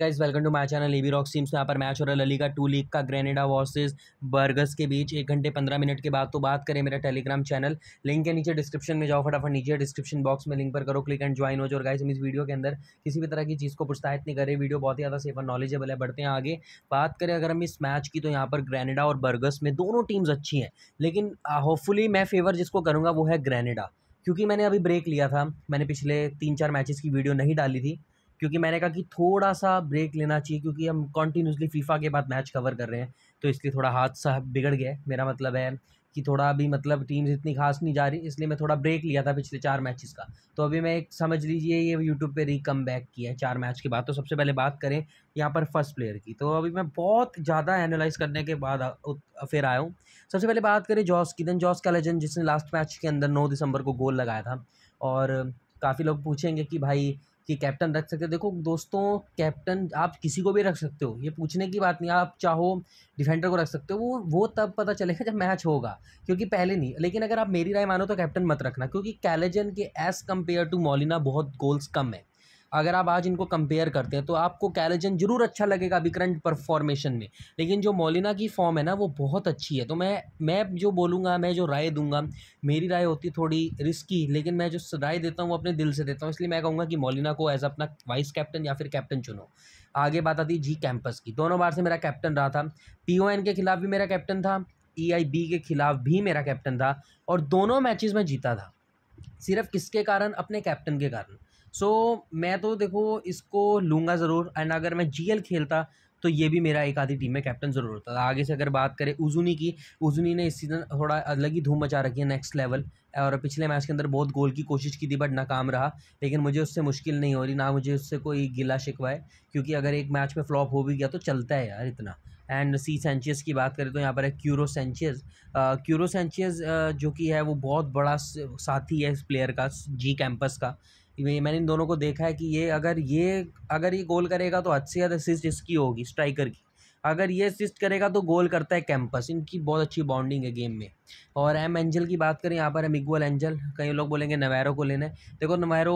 guys welcome to my channel ईबी रॉक सीम्स यहाँ पर मैच हो रहा है का टू लीग का ग्रेनेडा वॉर्सेज बर्गस के बीच एक घंटे पंद्रह मिनट के बाद तो बात करें मेरा टेलीग्राम चैनल लिंक के नीचे डिस्क्रिप्शन में जाओ फटाफट नीचे डिस्क्रिप्शन बॉक्स में लिंक पर करो क्लिक एंड ज्वाइन हो जाओ गाइज हम इस वीडियो के अंदर किसी भी तरह की चीज़ को प्रोत्साहित नहीं करें वीडियो बहुत ही ज़्यादा सेफ और नॉलेजेबल है बढ़ते हैं आगे बात करें अगर हम इस मैच की तो यहाँ पर ग्रेनेडा और बर्गस में दोनों टीम्स अच्छी हैं लेकिन होपफुली मैं फेवर जिसको करूँगा वो है ग्रेनेडा क्योंकि मैंने अभी ब्रेक लिया था मैंने पिछले तीन चार मैचेस की वीडियो नहीं डाली थी क्योंकि मैंने कहा कि थोड़ा सा ब्रेक लेना चाहिए क्योंकि हम कंटिन्यूसली फीफा के बाद मैच कवर कर रहे हैं तो इसलिए थोड़ा हाथ सा बिगड़ गया मेरा मतलब है कि थोड़ा अभी मतलब टीम्स इतनी खास नहीं जा रही इसलिए मैं थोड़ा ब्रेक लिया था पिछले चार मैचेस का तो अभी मैं एक समझ लीजिए ये यूट्यूब पे रिकम कम बैक किया है चार मैच के बाद तो सबसे पहले बात करें यहाँ पर फर्स्ट प्लेयर की तो अभी मैं बहुत ज़्यादा एनालाइज करने के बाद फिर आया हूँ सबसे पहले बात करें जॉस की देन जॉस का लेजेंड जिसने लास्ट मैच के अंदर नौ दिसंबर को गोल लगाया था और काफ़ी लोग पूछेंगे कि भाई कि कैप्टन रख सकते हो देखो दोस्तों कैप्टन आप किसी को भी रख सकते हो ये पूछने की बात नहीं आप चाहो डिफेंडर को रख सकते हो वो वो तब पता चलेगा जब मैच होगा क्योंकि पहले नहीं लेकिन अगर आप मेरी राय मानो तो कैप्टन मत रखना क्योंकि कैलेजन के एज़ कम्पेयर टू मोलिना बहुत गोल्स कम है अगर आप आज इनको कंपेयर करते हैं तो आपको कैलेजन ज़रूर अच्छा लगेगा अभी करंट परफॉर्मेशन में लेकिन जो मोलिना की फॉर्म है ना वो बहुत अच्छी है तो मैं मैं जो बोलूँगा मैं जो राय दूंगा मेरी राय होती थोड़ी रिस्की लेकिन मैं जो राय देता हूँ वो अपने दिल से देता हूँ इसलिए मैं कहूँगा कि मोलिना को एज अपना वाइस कैप्टन या फिर कैप्टन चुनो आगे बात आती जी कैंपस की दोनों बार से मेरा कैप्टन रहा था पी के खिलाफ भी मेरा कैप्टन था ई e के खिलाफ भी मेरा कैप्टन था और दोनों मैचेज़ में जीता था सिर्फ किसके कारण अपने कैप्टन के कारण सो so, मैं तो देखो इसको लूँगा ज़रूर एंड अगर मैं जी खेलता तो ये भी मेरा एक आधी टीम में कैप्टन ज़रूर होता था आगे से अगर बात करें उजुनी की उजुनी ने इस सीज़न थोड़ा अलग ही धूम मचा रखी है नेक्स्ट लेवल और पिछले मैच के अंदर बहुत गोल की कोशिश की थी बट नाकाम रहा लेकिन मुझे उससे मुश्किल नहीं हो रही ना मुझे उससे कोई गिला शिकवाए क्योंकि अगर एक मैच में फ्लॉप हो भी गया तो चलता है यार इतना एंड सी सेंचियस की बात करें तो यहाँ पर है क्यूरो सेंचियस क्यूरो सेंचियस जो कि है वो बहुत बड़ा साथी है इस प्लेयर का जी कैंपस का मैंने इन दोनों को देखा है कि ये अगर ये अगर ये गोल करेगा तो हद से ज़्यादा असिस्ट इसकी होगी स्ट्राइकर की अगर ये असिस्ट करेगा तो गोल करता है कैंपस इनकी बहुत अच्छी बॉन्डिंग है गेम में और एम एंजल की बात करें यहाँ पर है मिगुअल एंजल कई लोग बोलेंगे नवैरो को लेना है देखो नवैरो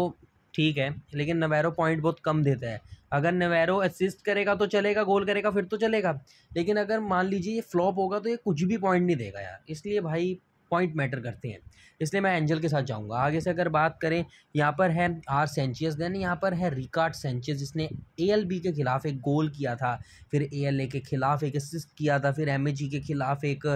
ठीक है लेकिन नवैरो पॉइंट बहुत कम देता है अगर नवैरो असिस्ट करेगा तो चलेगा गोल करेगा फिर तो चलेगा लेकिन अगर मान लीजिए ये फ्लॉप होगा तो ये कुछ भी पॉइंट नहीं देगा यार इसलिए भाई पॉइंट मैटर करते हैं इसलिए मैं एंजल के साथ जाऊँगा आगे से अगर बात करें यहाँ पर है आर सेंचियस देन यहाँ पर है रिकार्ड सेंचियस जिसने ए के खिलाफ एक गोल किया था फिर ए के खिलाफ एक असिस्ट किया था फिर एम के खिलाफ एक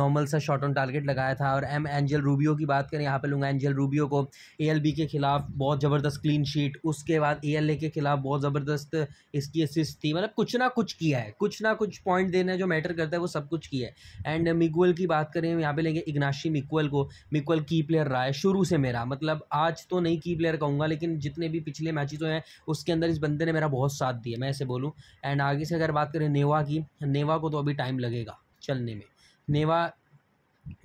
नॉर्मल सा शॉट ऑन टारगेट लगाया था और एम एंजल रूबियो की बात करें यहाँ पर लूँगा एंजल रूबियो को ए के खिलाफ बहुत ज़बरदस्त क्लीन शीट उसके बाद ए के खिलाफ बहुत ज़बरदस्त इसकी असिस्ट थी मतलब कुछ ना कुछ किया है कुछ ना कुछ पॉइंट देना जो मैटर करता है वो सब कुछ किया है एंड मिगुअल की बात करें यहाँ पे लेंगे इग्नाशी मिकुअल को मिकुअल की की प्लेयर रहा है शुरू से मेरा मतलब आज तो नहीं की प्लेयर कहूँगा लेकिन जितने भी पिछले मैचेज हुए हैं उसके अंदर इस बंदे ने मेरा बहुत साथ दिया मैं ऐसे बोलूँ एंड आगे से अगर बात करें नेवा की नेवा को तो अभी टाइम लगेगा चलने में नेवा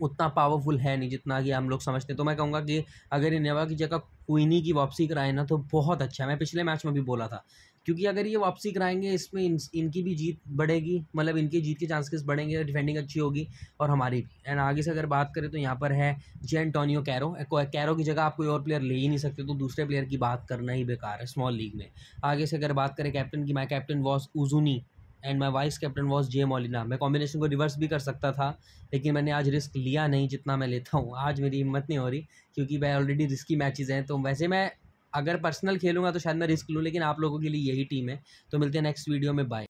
उतना पावरफुल है नहीं जितना कि हम लोग समझते हैं तो मैं कहूँगा कि अगर इनेवा की जगह क्वीनी की वापसी कराए ना तो बहुत अच्छा है मैं पिछले मैच में भी बोला था क्योंकि अगर ये वापसी कराएंगे इसमें इन, इनकी भी जीत बढ़ेगी मतलब इनके जीत के चांसेस बढ़ेंगे डिफेंडिंग अच्छी होगी और हमारी भी एंड आगे से अगर बात करें तो यहाँ पर है जे एंटोनियो कैरो कैरो की जगह आप कोई और प्लेयर ले ही नहीं सकते तो दूसरे प्लेयर की बात करना ही बेकार है स्मॉल लीग में आगे से अगर बात करें कैप्टन की my captain was Uzuni and my vice captain was J Molina मैं कॉम्बिनेशन को रिवर्स भी कर सकता था लेकिन मैंने आज रिस्क लिया नहीं जितना मैं लेता हूँ आज मेरी हिम्मत नहीं हो रही क्योंकि मैं ऑलरेडी रिस्की मैचेज़ हैं तो वैसे मैं अगर पर्सनल खेलूंगा तो शायद मैं रिस्क लूँ लेकिन आप लोगों के लिए यही टीम है तो मिलते हैं नेक्स्ट वीडियो में बाय